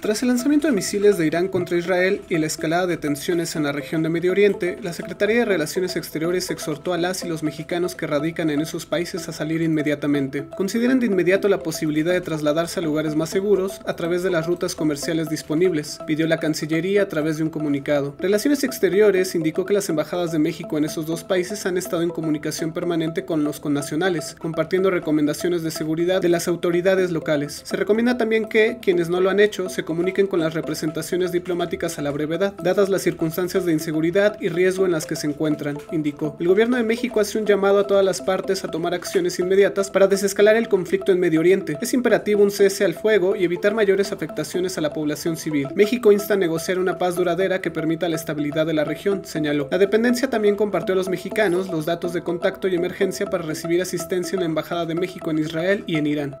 Tras el lanzamiento de misiles de Irán contra Israel y la escalada de tensiones en la región de Medio Oriente, la Secretaría de Relaciones Exteriores exhortó a las y los mexicanos que radican en esos países a salir inmediatamente. Consideran de inmediato la posibilidad de trasladarse a lugares más seguros a través de las rutas comerciales disponibles, pidió la Cancillería a través de un comunicado. Relaciones Exteriores indicó que las embajadas de México en esos dos países han estado en comunicación permanente con los connacionales, compartiendo recomendaciones de seguridad de las autoridades locales. Se recomienda también que quienes no lo han hecho se comuniquen con las representaciones diplomáticas a la brevedad, dadas las circunstancias de inseguridad y riesgo en las que se encuentran, indicó. El gobierno de México hace un llamado a todas las partes a tomar acciones inmediatas para desescalar el conflicto en Medio Oriente. Es imperativo un cese al fuego y evitar mayores afectaciones a la población civil. México insta a negociar una paz duradera que permita la estabilidad de la región, señaló. La dependencia también compartió a los mexicanos los datos de contacto y emergencia para recibir asistencia en la Embajada de México en Israel y en Irán.